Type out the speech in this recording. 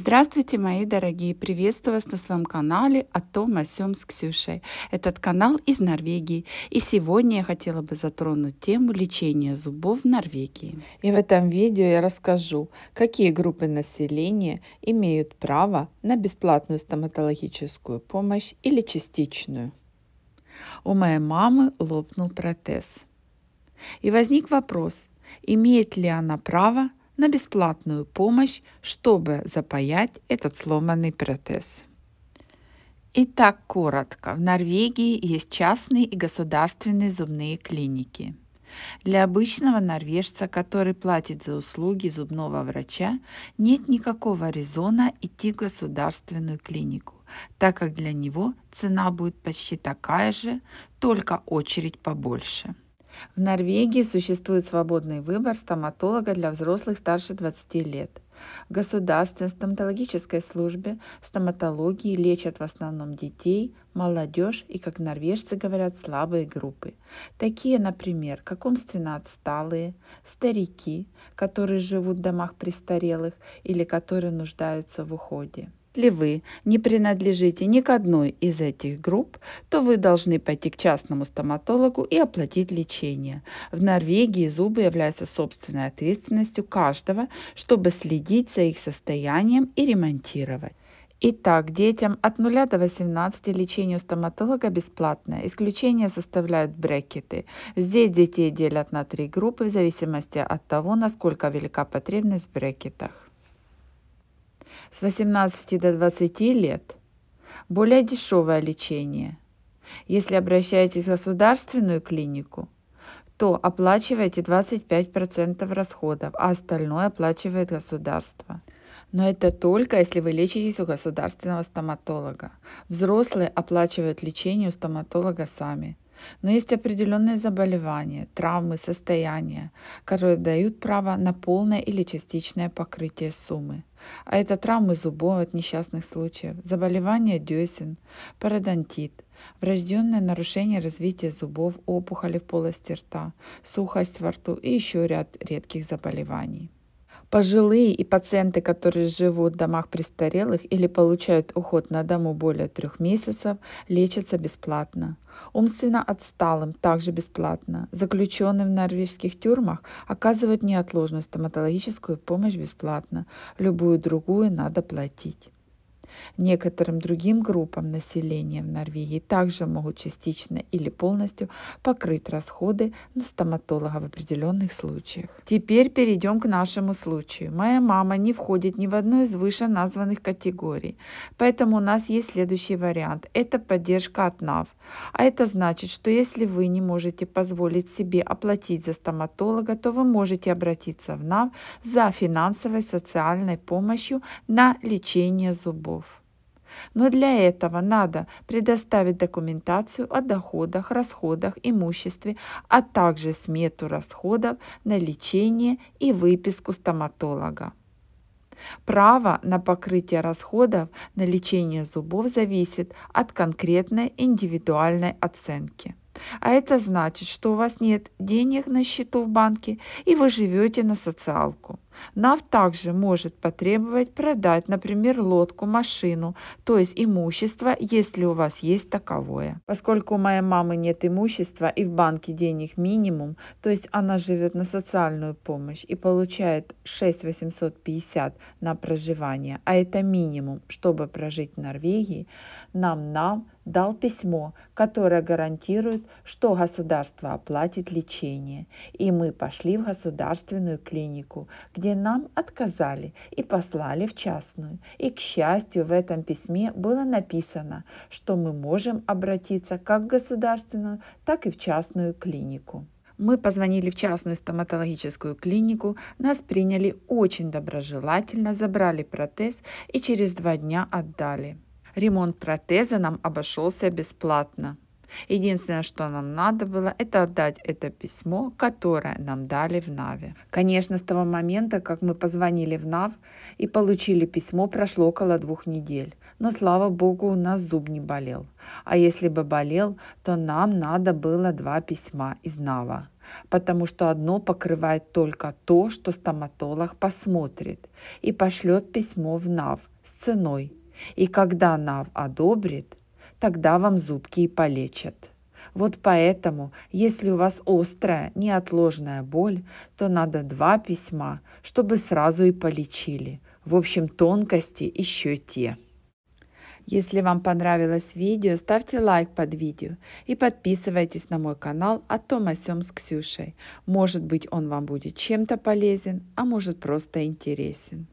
Здравствуйте, мои дорогие! Приветствую вас на своем канале о том о сём с Ксюшей. Этот канал из Норвегии. И сегодня я хотела бы затронуть тему лечения зубов в Норвегии. И в этом видео я расскажу, какие группы населения имеют право на бесплатную стоматологическую помощь или частичную. У моей мамы лопнул протез. И возник вопрос, имеет ли она право на бесплатную помощь, чтобы запаять этот сломанный протез. Итак, коротко. В Норвегии есть частные и государственные зубные клиники. Для обычного норвежца, который платит за услуги зубного врача, нет никакого резона идти в государственную клинику, так как для него цена будет почти такая же, только очередь побольше. В Норвегии существует свободный выбор стоматолога для взрослых старше 20 лет. В государственной стоматологической службе стоматологии лечат в основном детей, молодежь и, как норвежцы говорят, слабые группы. Такие, например, как умственно отсталые, старики, которые живут в домах престарелых или которые нуждаются в уходе. Если вы не принадлежите ни к одной из этих групп, то вы должны пойти к частному стоматологу и оплатить лечение. В Норвегии зубы являются собственной ответственностью каждого, чтобы следить за их состоянием и ремонтировать. Итак, детям от 0 до 18 лечение у стоматолога бесплатное. Исключение составляют брекеты. Здесь детей делят на три группы в зависимости от того, насколько велика потребность в брекетах с 18 до 20 лет более дешевое лечение. Если обращаетесь в государственную клинику, то оплачиваете 25% расходов, а остальное оплачивает государство. Но это только если вы лечитесь у государственного стоматолога. Взрослые оплачивают лечение у стоматолога сами – но есть определенные заболевания, травмы, состояния, которые дают право на полное или частичное покрытие суммы. А это травмы зубов от несчастных случаев, заболевания десен, пародонтит, врожденное нарушение развития зубов, опухоли в полости рта, сухость во рту и еще ряд редких заболеваний. Пожилые и пациенты, которые живут в домах престарелых или получают уход на дому более трех месяцев, лечатся бесплатно. Умственно отсталым также бесплатно. Заключенным в норвежских тюрьмах оказывают неотложную стоматологическую помощь бесплатно. Любую другую надо платить. Некоторым другим группам населения в Норвегии также могут частично или полностью покрыть расходы на стоматолога в определенных случаях. Теперь перейдем к нашему случаю. Моя мама не входит ни в одну из выше названных категорий, поэтому у нас есть следующий вариант. Это поддержка от НАВ. А это значит, что если вы не можете позволить себе оплатить за стоматолога, то вы можете обратиться в НАВ за финансовой социальной помощью на лечение зубов. Но для этого надо предоставить документацию о доходах, расходах, имуществе, а также смету расходов на лечение и выписку стоматолога. Право на покрытие расходов на лечение зубов зависит от конкретной индивидуальной оценки. А это значит, что у вас нет денег на счету в банке и вы живете на социалку. НАВ также может потребовать продать, например, лодку, машину, то есть имущество, если у вас есть таковое. Поскольку у моей мамы нет имущества и в банке денег минимум, то есть она живет на социальную помощь и получает 6850 на проживание, а это минимум, чтобы прожить в Норвегии, нам нам дал письмо, которое гарантирует, что государство оплатит лечение. И мы пошли в государственную клинику, где где нам отказали и послали в частную. И, к счастью, в этом письме было написано, что мы можем обратиться как в государственную, так и в частную клинику. Мы позвонили в частную стоматологическую клинику, нас приняли очень доброжелательно, забрали протез и через два дня отдали. Ремонт протеза нам обошелся бесплатно. Единственное, что нам надо было, это отдать это письмо, которое нам дали в Наве. Конечно, с того момента, как мы позвонили в Нав и получили письмо, прошло около двух недель. Но, слава богу, у нас зуб не болел. А если бы болел, то нам надо было два письма из Нава потому что одно покрывает только то, что стоматолог посмотрит и пошлет письмо в НАВ с ценой. И когда НАВ одобрит, тогда вам зубки и полечат. Вот поэтому, если у вас острая, неотложная боль, то надо два письма, чтобы сразу и полечили. В общем, тонкости еще те. Если вам понравилось видео, ставьте лайк под видео и подписывайтесь на мой канал о том о сём с Ксюшей. Может быть он вам будет чем-то полезен, а может просто интересен.